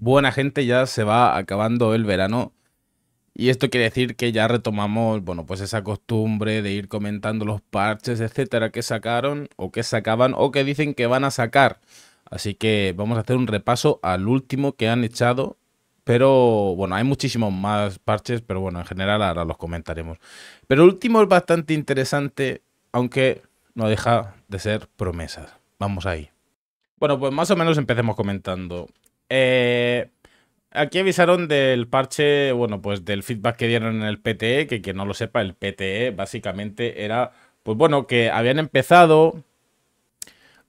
buena gente, ya se va acabando el verano. Y esto quiere decir que ya retomamos, bueno, pues esa costumbre de ir comentando los parches, etcétera, que sacaron o que sacaban o que dicen que van a sacar. Así que vamos a hacer un repaso al último que han echado. Pero bueno, hay muchísimos más parches, pero bueno, en general ahora los comentaremos. Pero el último es bastante interesante, aunque no deja de ser promesas. Vamos ahí. Bueno, pues más o menos empecemos comentando. Eh, aquí avisaron del parche, bueno, pues del feedback que dieron en el PTE, que que no lo sepa, el PTE básicamente era, pues bueno, que habían empezado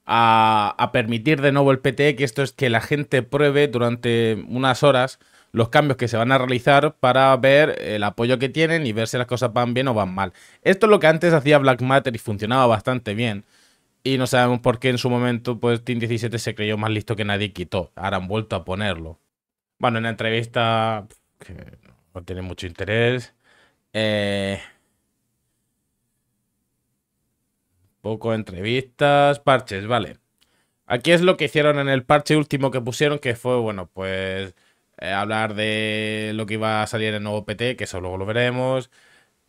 a, a permitir de nuevo el PTE, que esto es que la gente pruebe durante unas horas los cambios que se van a realizar para ver el apoyo que tienen y ver si las cosas van bien o van mal. Esto es lo que antes hacía Black Matter y funcionaba bastante bien y no sabemos por qué en su momento pues Team 17 se creyó más listo que nadie y quitó. Ahora han vuelto a ponerlo. Bueno, en la entrevista que no tiene mucho interés. Eh, poco entrevistas, parches, vale. Aquí es lo que hicieron en el parche último que pusieron, que fue, bueno, pues eh, hablar de lo que iba a salir en el nuevo PT, que eso luego lo veremos.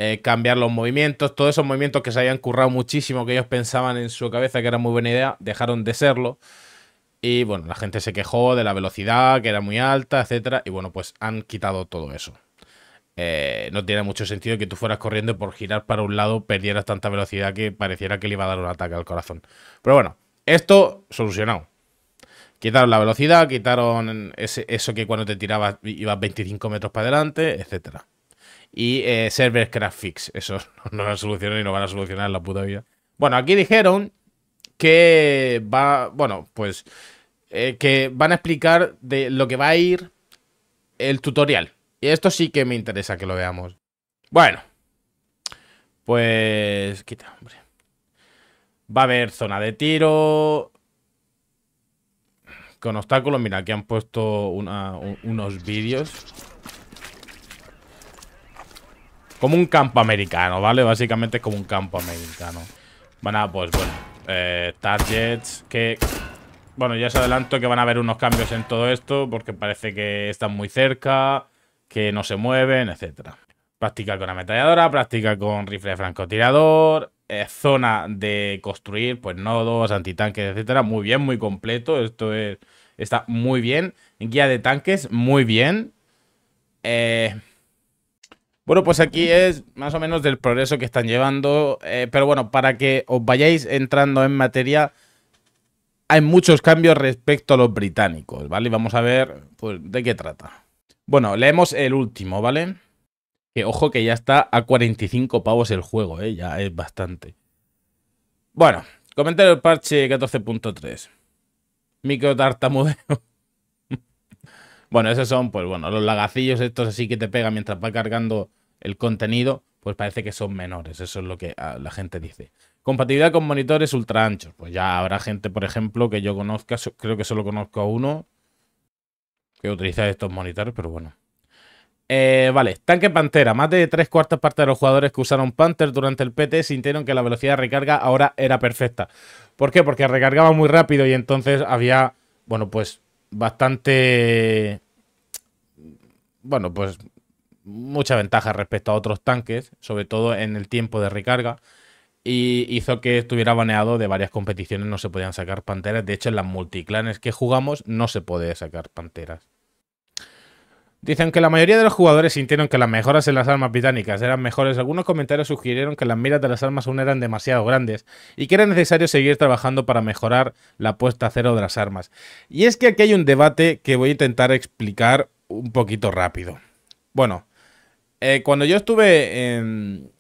Eh, cambiar los movimientos, todos esos movimientos que se habían currado muchísimo, que ellos pensaban en su cabeza que era muy buena idea, dejaron de serlo. Y bueno, la gente se quejó de la velocidad, que era muy alta, etcétera. Y bueno, pues han quitado todo eso. Eh, no tiene mucho sentido que tú fueras corriendo y por girar para un lado perdieras tanta velocidad que pareciera que le iba a dar un ataque al corazón. Pero bueno, esto solucionado. Quitaron la velocidad, quitaron eso que cuando te tirabas ibas 25 metros para adelante, etcétera y eh, server craft fix. Eso no lo solucionar y no van a solucionar en la puta vida. Bueno, aquí dijeron que va, bueno, pues eh, que van a explicar de lo que va a ir el tutorial. Y esto sí que me interesa que lo veamos. Bueno, pues quita, hombre. Va a haber zona de tiro. Con obstáculos, mira, aquí han puesto unos vídeos como un campo americano, ¿vale? Básicamente es como un campo americano. Bueno, ah, pues bueno. Eh, targets que... Bueno, ya os adelanto que van a haber unos cambios en todo esto porque parece que están muy cerca, que no se mueven, etcétera. Practica con ametralladora, practica con rifle francotirador, eh, zona de construir, pues nodos, antitanques, etcétera. Muy bien, muy completo. Esto es, está muy bien. Guía de tanques, muy bien. Eh, bueno, pues aquí es más o menos del progreso que están llevando, eh, pero bueno, para que os vayáis entrando en materia, hay muchos cambios respecto a los británicos, ¿vale? vamos a ver pues, de qué trata. Bueno, leemos el último, ¿vale? Que ojo que ya está a 45 pavos el juego, ¿eh? Ya es bastante. Bueno, comentario el parche 14.3. Micro tartamudeo. Bueno, esos son, pues bueno, los lagacillos estos así que te pegan mientras va cargando el contenido, pues parece que son menores. Eso es lo que ah, la gente dice. Compatibilidad con monitores ultra anchos. Pues ya habrá gente, por ejemplo, que yo conozca, creo que solo conozco a uno que utiliza estos monitores, pero bueno. Eh, vale, tanque Pantera. Más de tres cuartas partes de los jugadores que usaron Panther durante el PT sintieron que la velocidad de recarga ahora era perfecta. ¿Por qué? Porque recargaba muy rápido y entonces había, bueno, pues bastante, bueno, pues mucha ventaja respecto a otros tanques, sobre todo en el tiempo de recarga, y hizo que estuviera baneado de varias competiciones, no se podían sacar panteras, de hecho en las multiclanes que jugamos no se puede sacar panteras. Dicen que la mayoría de los jugadores sintieron que las mejoras en las armas británicas eran mejores. Algunos comentarios sugirieron que las miras de las armas aún eran demasiado grandes y que era necesario seguir trabajando para mejorar la puesta a cero de las armas. Y es que aquí hay un debate que voy a intentar explicar un poquito rápido. Bueno, eh, cuando yo estuve en,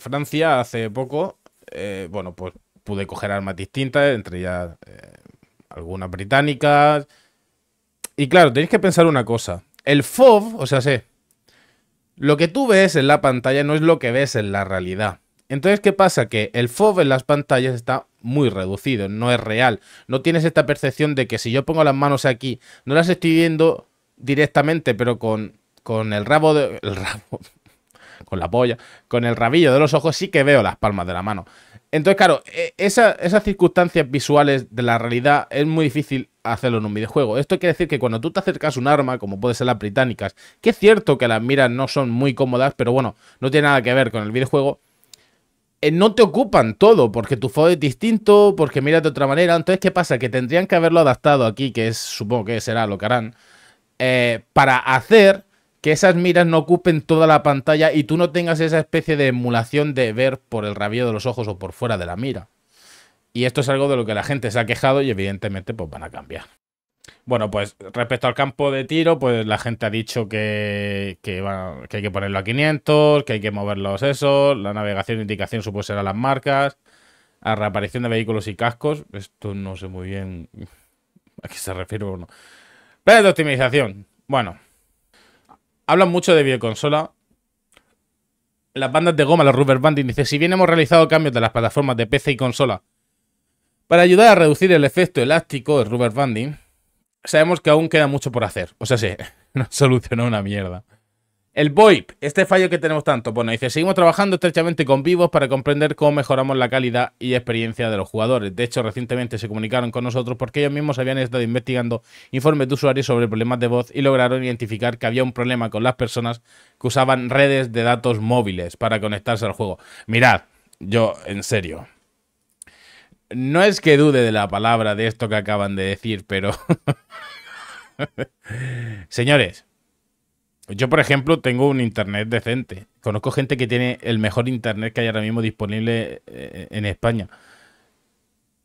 Francia hace poco, eh, bueno, pues pude coger armas distintas, entre ellas eh, algunas británicas. Y claro, tenéis que pensar una cosa. El FOV, o sea, sé, lo que tú ves en la pantalla no es lo que ves en la realidad. Entonces, ¿qué pasa? Que el FOV en las pantallas está muy reducido, no es real. No tienes esta percepción de que si yo pongo las manos aquí, no las estoy viendo directamente, pero con, con el rabo de... El rabo, con la polla, con el rabillo de los ojos sí que veo las palmas de la mano. Entonces, claro, e, esas circunstancias visuales de la realidad es muy difícil hacerlo en un videojuego. Esto quiere decir que cuando tú te acercas a un arma, como puede ser las británicas, que es cierto que las miras no son muy cómodas, pero bueno, no tiene nada que ver con el videojuego, eh, no te ocupan todo, porque tu foto es distinto, porque miras de otra manera. Entonces, ¿qué pasa? Que tendrían que haberlo adaptado aquí, que es, supongo que será lo que harán, eh, para hacer que esas miras no ocupen toda la pantalla y tú no tengas esa especie de emulación de ver por el rabillo de los ojos o por fuera de la mira. Y esto es algo de lo que la gente se ha quejado y evidentemente pues van a cambiar. Bueno, pues respecto al campo de tiro, pues la gente ha dicho que, hay que ponerlo a 500, que hay que mover los esos, la navegación e indicación supuestamente a las marcas, la reaparición de vehículos y cascos, esto no sé muy bien a qué se refiere Pero pero de optimización, bueno, hablan mucho de videoconsola, las bandas de goma, los rubber banding, dice, si bien hemos realizado cambios de las plataformas de PC y consola, para ayudar a reducir el efecto elástico de rubber banding, sabemos que aún queda mucho por hacer. O sea, sí, no solucionó una mierda. El VoIP, este fallo que tenemos tanto. Bueno, dice, seguimos trabajando estrechamente con Vivos para comprender cómo mejoramos la calidad y experiencia de los jugadores. De hecho, recientemente se comunicaron con nosotros porque ellos mismos habían estado investigando informes de usuarios sobre problemas de voz y lograron identificar que había un problema con las personas que usaban redes de datos móviles para conectarse al juego. Mirad, yo, en serio, no es que dude de la palabra de esto que acaban de decir, pero... Señores, yo por ejemplo tengo un internet decente. Conozco gente que tiene el mejor internet que hay ahora mismo disponible eh, en España.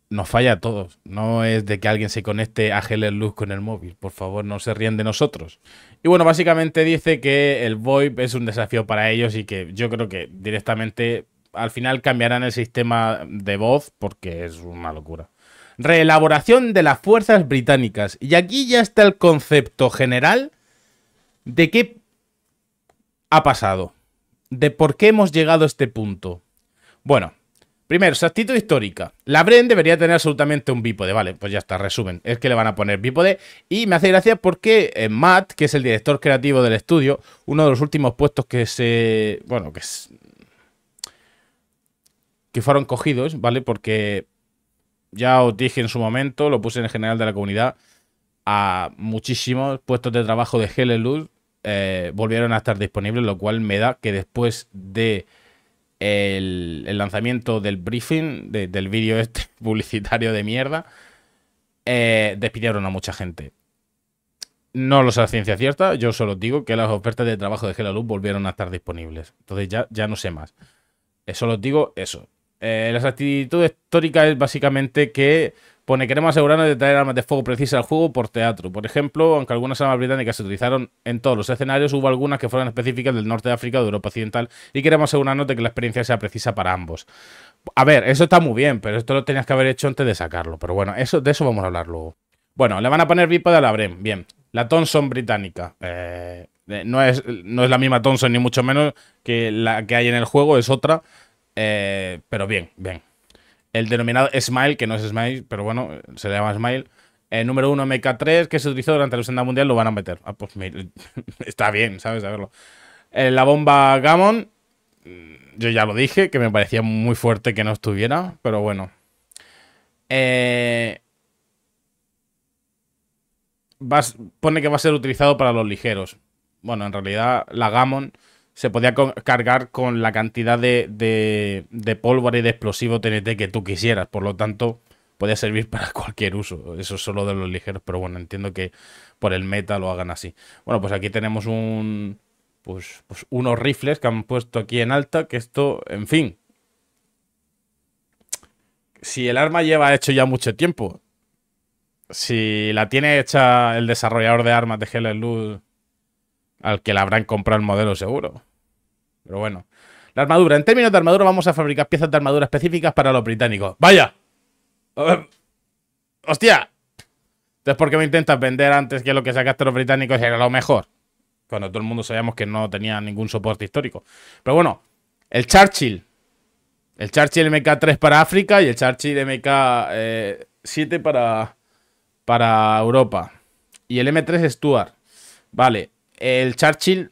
Nos falla a todos. No es de que alguien se conecte a Heller Luz con el móvil. Por favor, no se ríen de nosotros. Y bueno, básicamente dice que el VoIP es un desafío para ellos y que yo creo que directamente al final cambiarán el sistema de voz porque es una locura. Reelaboración de las fuerzas británicas. Y aquí ya está el concepto general de qué ha pasado, de por qué hemos llegado a este punto. Bueno, primero, su actitud histórica. La Bren debería tener absolutamente un bípode, vale, pues ya está, resumen, es que le van a poner bípode. Y me hace gracia porque eh, Matt, que es el director creativo del estudio, uno de los últimos puestos que se, bueno, que es que fueron cogidos, ¿vale? Porque ya os dije en su momento, lo puse en general de la comunidad, a muchísimos puestos de trabajo de Heleluz eh, volvieron a estar disponibles, lo cual me da que después de el, lanzamiento del briefing, del vídeo este publicitario de mierda, eh, despidieron a mucha gente. No lo sé a ciencia cierta, yo solo digo que las ofertas de trabajo de Luz volvieron a estar disponibles. Entonces ya, ya no sé más. Eh, solo digo eso. Eh, las actitudes históricas es básicamente que pone queremos asegurarnos de traer armas de fuego precisas al juego por teatro. Por ejemplo, aunque algunas armas británicas se utilizaron en todos los escenarios, hubo algunas que fueron específicas del norte de África o de Europa Occidental y queremos asegurarnos de que la experiencia sea precisa para ambos. A ver, eso está muy bien, pero esto lo tenías que haber hecho antes de sacarlo. Pero bueno, eso, de eso vamos a hablar luego. Bueno, le van a poner VIP de la Brem. Bien. La Thompson británica. Eh, eh, no, es, no es la misma Thompson, ni mucho menos que la que hay en el juego, es otra. Eh, pero bien, bien. El denominado Smile, que no es Smile, pero bueno, se le llama Smile. El número 1 MK3, que se utilizó durante la senda Mundial, lo van a meter. Ah, pues está bien, ¿sabes? Saberlo. Eh, la bomba Gammon, yo ya lo dije, que me parecía muy fuerte que no estuviera, pero bueno. Eh, vas, pone que va a ser utilizado para los ligeros. Bueno, en realidad la Gammon se podía cargar con la cantidad de, de, pólvora y de explosivo TNT que tú quisieras. Por lo tanto, podía servir para cualquier uso. Eso es solo de los ligeros, pero bueno, entiendo que por el meta lo hagan así. Bueno, pues aquí tenemos un. Pues, pues, unos rifles que han puesto aquí en alta. Que esto, en fin. Si el arma lleva hecho ya mucho tiempo. Si la tiene hecha el desarrollador de armas de Helen Luz al que le habrán comprado el modelo seguro. Pero bueno. La armadura. En términos de armadura vamos a fabricar piezas de armadura específicas para los británicos. ¡Vaya! ¡Hostia! Entonces, ¿por qué me intentas vender antes que lo que sacaste los británicos era lo mejor? Cuando todo el mundo sabíamos que no tenía ningún soporte histórico. Pero bueno, el Churchill. El Churchill MK3 para África y el Churchill MK7 eh, para, para Europa. Y el M3 Stuart. Vale, el Churchill,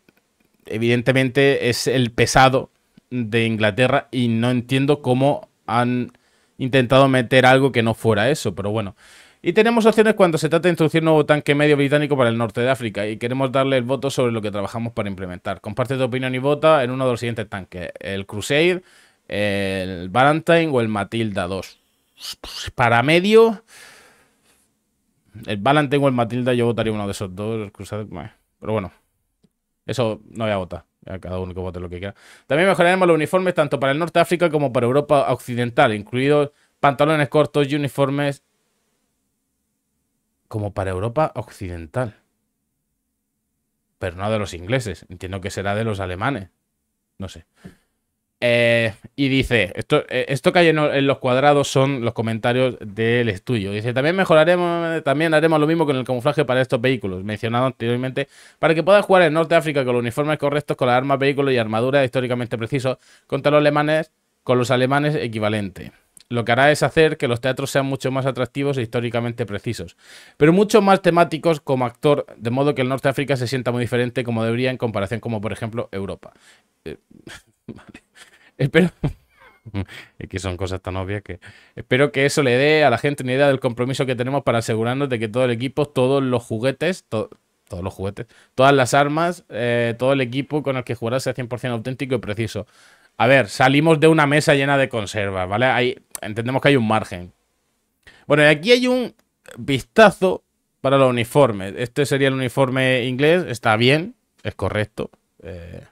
evidentemente, es el pesado de Inglaterra y no entiendo cómo han intentado meter algo que no fuera eso, pero bueno. Y tenemos opciones cuando se trata de introducir un nuevo tanque medio británico para el norte de África y queremos darle el voto sobre lo que trabajamos para implementar. Comparte tu opinión y vota en uno de los siguientes tanques, el Crusade, el Valentine o el Matilda 2. Para medio, el Valentine o el Matilda yo votaría uno de esos dos, el pero bueno. Eso no voy a votar. A cada uno que vote lo que quiera. También mejoraremos los uniformes tanto para el norte de África como para Europa Occidental, incluidos pantalones cortos y uniformes como para Europa Occidental. Pero no de los ingleses. Entiendo que será de los alemanes. No sé. Eh, y dice, esto, eh, esto que hay en, los cuadrados son los comentarios del estudio. Dice, también mejoraremos, también haremos lo mismo con el camuflaje para estos vehículos, mencionado anteriormente, para que puedas jugar en Norte África con los uniformes correctos, con las armas, vehículos y armaduras históricamente precisos contra los alemanes, con los alemanes equivalente. Lo que hará es hacer que los teatros sean mucho más atractivos e históricamente precisos, pero mucho más temáticos como actor, de modo que el Norte África se sienta muy diferente como debería en comparación como, por ejemplo, Europa. Eh, vale. Espero... es que son cosas tan obvias que... Espero que eso le dé a la gente una idea del compromiso que tenemos para asegurarnos de que todo el equipo, todos los juguetes, todos los juguetes, todas las armas, eh, todo el equipo con el que jugarás sea 100% auténtico y preciso. A ver, salimos de una mesa llena de conservas, ¿vale? Ahí entendemos que hay un margen. Bueno, y aquí hay un vistazo para los uniformes. Este sería el uniforme inglés, está bien, es correcto. Eh,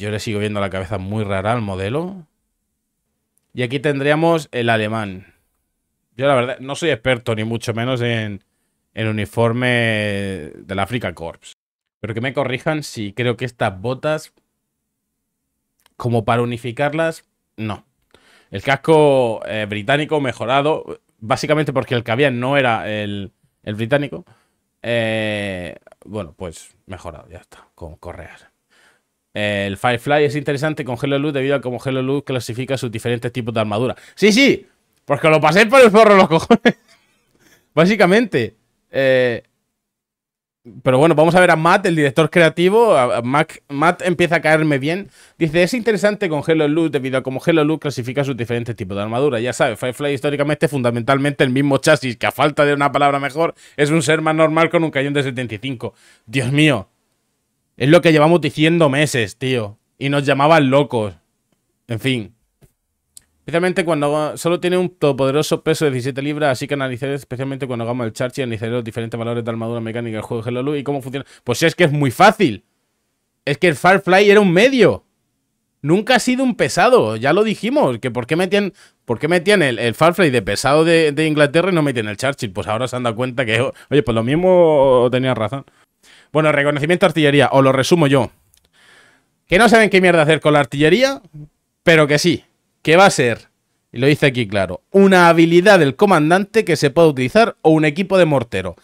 yo le sigo viendo la cabeza muy rara al modelo. Y aquí tendríamos el alemán. Yo la verdad no soy experto ni mucho menos en, el uniforme del Africa Corps. Pero que me corrijan si creo que estas botas, como para unificarlas, no. El casco eh, británico mejorado, básicamente porque el que había no era el, británico. Eh, bueno, pues mejorado, ya está, con correas. El Firefly es interesante con Hello Luz debido a cómo Hello Luz clasifica sus diferentes tipos de armadura. Sí, sí, porque lo pasé por el forro, los cojones. Básicamente. Eh, pero bueno, vamos a ver a Matt, el director creativo. Matt empieza a caerme bien. Dice, es interesante con Hello Luz debido a cómo Hello Luz clasifica sus diferentes tipos de armadura. Ya sabes, Firefly históricamente fundamentalmente el mismo chasis que a falta de una palabra mejor es un ser más normal con un cañón de 75. Dios mío, es lo que llevamos diciendo meses, tío. Y nos llamaban locos. En fin. Especialmente cuando solo tiene un todopoderoso peso de 17 libras, así que analizaré especialmente cuando hagamos el charge y analizaré los diferentes valores de armadura mecánica del juego de Hello y cómo funciona. Pues es que es muy fácil. Es que el Firefly era un medio. Nunca ha sido un pesado, ya lo dijimos, que por qué metían, por qué metían el, el Firefly de pesado de, Inglaterra y no metían el Churchill. Pues ahora se han dado cuenta que, oye, pues lo mismo tenía razón. Bueno, reconocimiento artillería, o lo resumo yo. Que no saben qué mierda hacer con la artillería, pero que sí, que va a ser, y lo dice aquí claro, una habilidad del comandante que se puede utilizar o un equipo de mortero.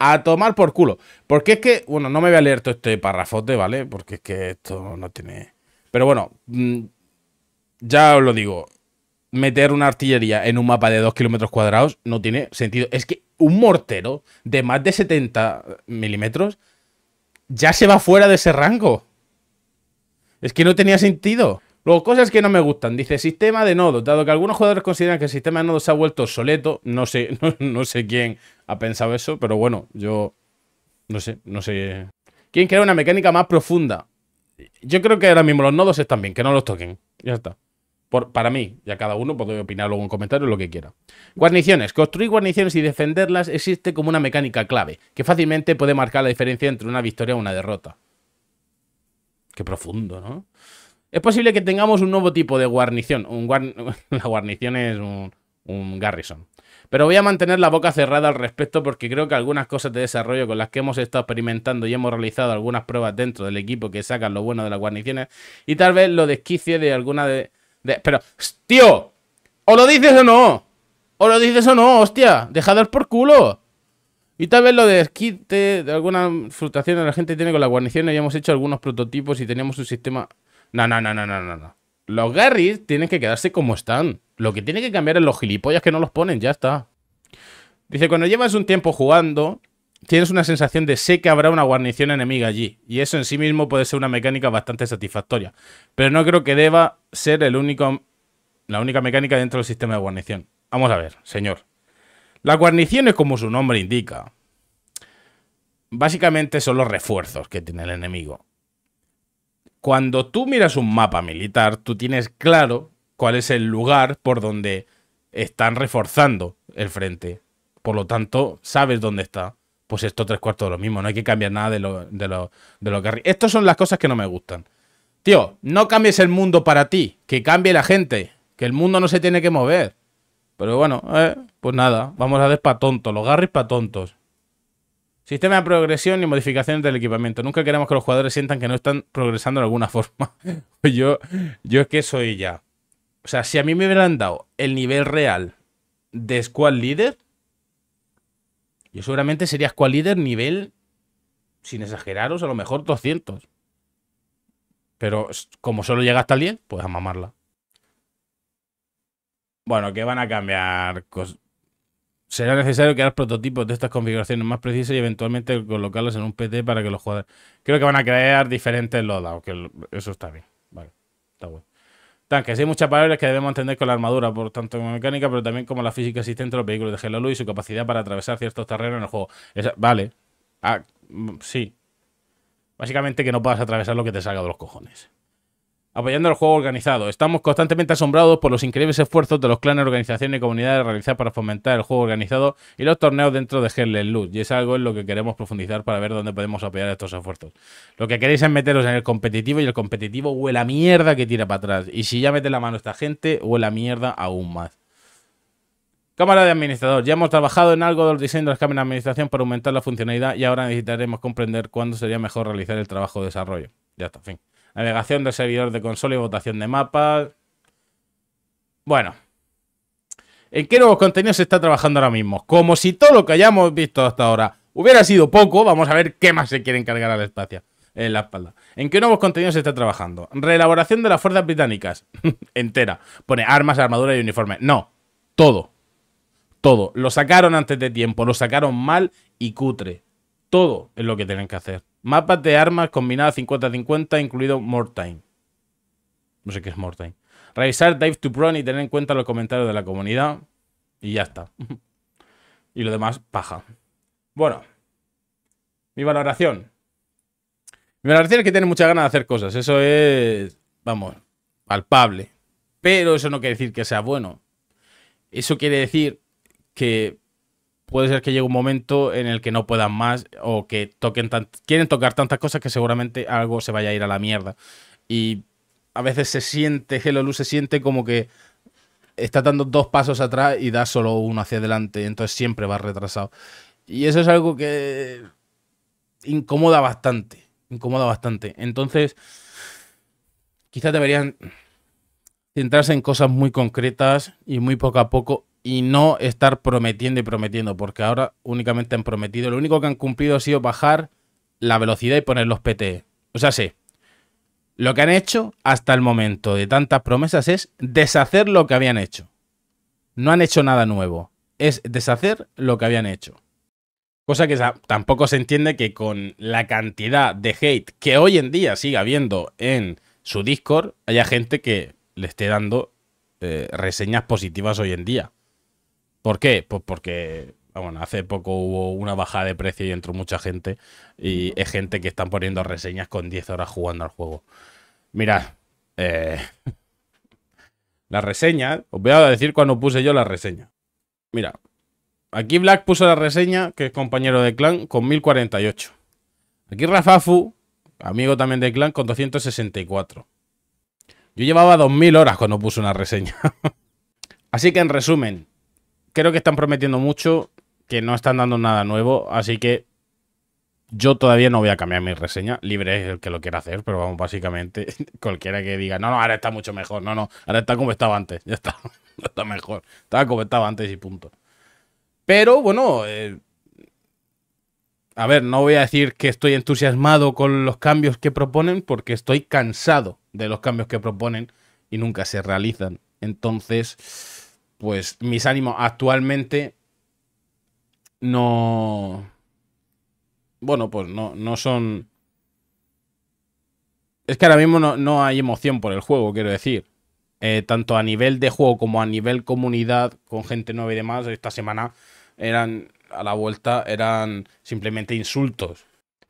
A tomar por culo. Porque es que, bueno, no me voy a este parrafote, ¿vale? Porque es que esto no tiene... Pero bueno, mm, ya os lo digo, meter una artillería en un mapa de 2 kilómetros cuadrados no tiene sentido. Es que un mortero de más de 70 milímetros ya se va fuera de ese rango. Es que no tenía sentido. Luego, cosas que no me gustan. Dice, sistema de nodos. Dado que algunos jugadores consideran que el sistema de nodos se ha vuelto obsoleto, no sé, no, sé quién ha pensado eso, pero bueno, yo no sé, no sé. ¿Quién crea una mecánica más profunda? Yo creo que ahora mismo los nodos están bien, que no los toquen. Ya está para mí, ya cada uno puede opinar luego en comentarios lo que quiera. Guarniciones. Construir guarniciones y defenderlas existe como una mecánica clave, que fácilmente puede marcar la diferencia entre una victoria o una derrota. Qué profundo, ¿no? Es posible que tengamos un nuevo tipo de guarnición. Un la guarnición es un, garrison. Pero voy a mantener la boca cerrada al respecto porque creo que algunas cosas de desarrollo con las que hemos estado experimentando y hemos realizado algunas pruebas dentro del equipo que sacan lo bueno de las guarniciones y tal vez lo desquicie de alguna de pero, tío, o lo dices o no. O lo dices o no, hostia. dejados por culo. Y tal vez lo de esquite, de alguna frustración que la gente tiene con la guarnición, hemos hecho algunos prototipos y teníamos un sistema... No, no, no, no, no, no, no. Los garris tienen que quedarse como están. Lo que tiene que cambiar es los gilipollas que no los ponen, ya está. Dice, cuando llevas un tiempo jugando, tienes una sensación de sé que habrá una guarnición enemiga allí, y eso en sí mismo puede ser una mecánica bastante satisfactoria, pero no creo que deba ser el único, la única mecánica dentro del sistema de guarnición. Vamos a ver, señor. la guarnición es como su nombre indica, básicamente son los refuerzos que tiene el enemigo. Cuando tú miras un mapa militar, tú tienes claro cuál es el lugar por donde están reforzando el frente. Por lo tanto, sabes dónde está pues esto tres cuartos de lo mismo. No hay que cambiar nada de lo, de lo, de lo que... Estas son las cosas que no me gustan. Tío, no cambies el mundo para ti, que cambie la gente, que el mundo no se tiene que mover. Pero bueno, eh, pues nada, vamos a ver para tontos, los garris para tontos. Sistema de progresión y modificaciones del equipamiento. Nunca queremos que los jugadores sientan que no están progresando de alguna forma. Pues yo, yo es que soy ya. O sea, si a mí me hubieran dado el nivel real de squad leader... Yo seguramente serías cual líder nivel, sin exageraros, a lo mejor 200. Pero como solo llega hasta el 10, pues a mamarla. Bueno, que van a cambiar. Será necesario crear prototipos de estas configuraciones más precisas y eventualmente colocarlos en un PT para que los jugadores. Creo que van a crear diferentes loadouts, que eso está bien. Vale, está bueno. Tan que hay muchas palabras que debemos entender con la armadura, por tanto como mecánica, pero también como la física existente de los vehículos de Hello y su capacidad para atravesar ciertos terrenos en el juego. vale. Ah, mm, sí. Básicamente que no puedas atravesar lo que te salga de los cojones apoyando el juego organizado. Estamos constantemente asombrados por los increíbles esfuerzos de los clanes, organizaciones y comunidades realizadas para fomentar el juego organizado y los torneos dentro de Hell luz Y es algo en lo que queremos profundizar para ver dónde podemos apoyar estos esfuerzos. Lo que queréis es meteros en el competitivo y el competitivo huele a mierda que tira para atrás. Y si ya mete la mano esta gente, huele a mierda aún más. Cámara de Administrador. Ya hemos trabajado en algo del diseño de las cámaras de administración para aumentar la funcionalidad y ahora necesitaremos comprender cuándo sería mejor realizar el trabajo de desarrollo. Ya está, fin navegación del servidor de consola y votación de mapas. Bueno. ¿En qué nuevos contenidos se está trabajando ahora mismo? Como si todo lo que hayamos visto hasta ahora hubiera sido poco, vamos a ver qué más se quiere cargar al espacio. En la espalda. ¿En qué nuevos contenidos se está trabajando? Reelaboración de las fuerzas británicas. Entera. Pone armas, armadura y uniforme. No. Todo. Todo. Lo sacaron antes de tiempo. Lo sacaron mal y cutre. Todo es lo que tienen que hacer. Mapas de armas combinadas 50-50, incluido Time. No sé qué es Mortime. Revisar Dive to Prone y tener en cuenta los comentarios de la comunidad. Y ya está. y lo demás, paja. Bueno. Mi valoración. Mi valoración es que tiene muchas ganas de hacer cosas. Eso es, vamos, palpable. Pero eso no quiere decir que sea bueno. Eso quiere decir que puede ser que llegue un momento en el que no puedan más o que toquen quieren tocar tantas cosas que seguramente algo se vaya a ir a la mierda. Y a veces se siente, Hello Luz se siente como que está dando dos pasos atrás y da solo uno hacia adelante, entonces siempre va retrasado. Y eso es algo que incomoda bastante, incomoda bastante. Entonces, quizás deberían centrarse en cosas muy concretas y muy poco a poco y no estar prometiendo y prometiendo, porque ahora únicamente han prometido, lo único que han cumplido ha sido bajar la velocidad y poner los PTE. O sea, sí. Lo que han hecho hasta el momento de tantas promesas es deshacer lo que habían hecho. No han hecho nada nuevo. Es deshacer lo que habían hecho. Cosa que tampoco se entiende que con la cantidad de hate que hoy en día siga habiendo en su Discord, haya gente que le esté dando eh, reseñas positivas hoy en día. ¿Por qué? Pues porque bueno, hace poco hubo una bajada de precio y entró mucha gente. Y es gente que están poniendo reseñas con 10 horas jugando al juego. Mira, eh, la reseña, os voy a decir cuando puse yo la reseña. Mira, aquí Black puso la reseña, que es compañero de clan, con 1048. Aquí Rafafu, amigo también de clan, con 264. Yo llevaba 2000 horas cuando puse una reseña. Así que en resumen, creo que están prometiendo mucho, que no están dando nada nuevo, así que yo todavía no voy a cambiar mi reseña. Libre es el que lo quiera hacer, pero vamos, básicamente, cualquiera que diga, no, no, ahora está mucho mejor, no, no, ahora está como estaba antes, ya está, no está mejor, estaba como estaba antes y punto. Pero bueno, eh, a ver, no voy a decir que estoy entusiasmado con los cambios que proponen, porque estoy cansado de los cambios que proponen y nunca se realizan. Entonces pues mis ánimos actualmente no... Bueno, pues no, no son... Es que ahora mismo no, hay emoción por el juego, quiero decir. Eh, tanto a nivel de juego como a nivel comunidad, con gente nueva y demás, esta semana eran, a la vuelta, eran simplemente insultos.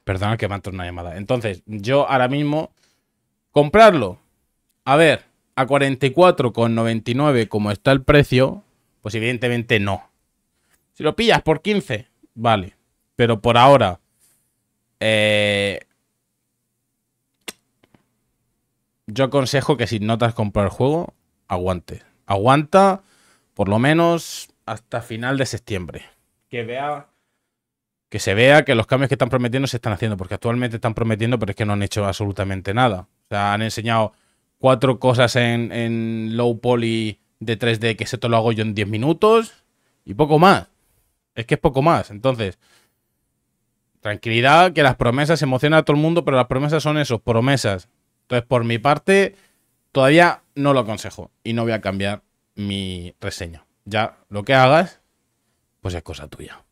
Perdona que me una llamada. Entonces, yo ahora mismo, comprarlo. A ver, a 44,99 como está el precio, pues evidentemente no. Si lo pillas por 15, vale. Pero por ahora... Eh, yo aconsejo que si no te has comprado el juego, aguante. Aguanta por lo menos hasta final de septiembre. Que vea. Que se vea que los cambios que están prometiendo se están haciendo. Porque actualmente están prometiendo, pero es que no han hecho absolutamente nada. O sea, han enseñado cuatro cosas en, en low poly de 3D, que se te lo hago yo en 10 minutos y poco más. Es que es poco más. Entonces, tranquilidad, que las promesas emocionan a todo el mundo, pero las promesas son eso, promesas. Entonces, por mi parte, todavía no lo aconsejo y no voy a cambiar mi reseña. Ya lo que hagas, pues es cosa tuya.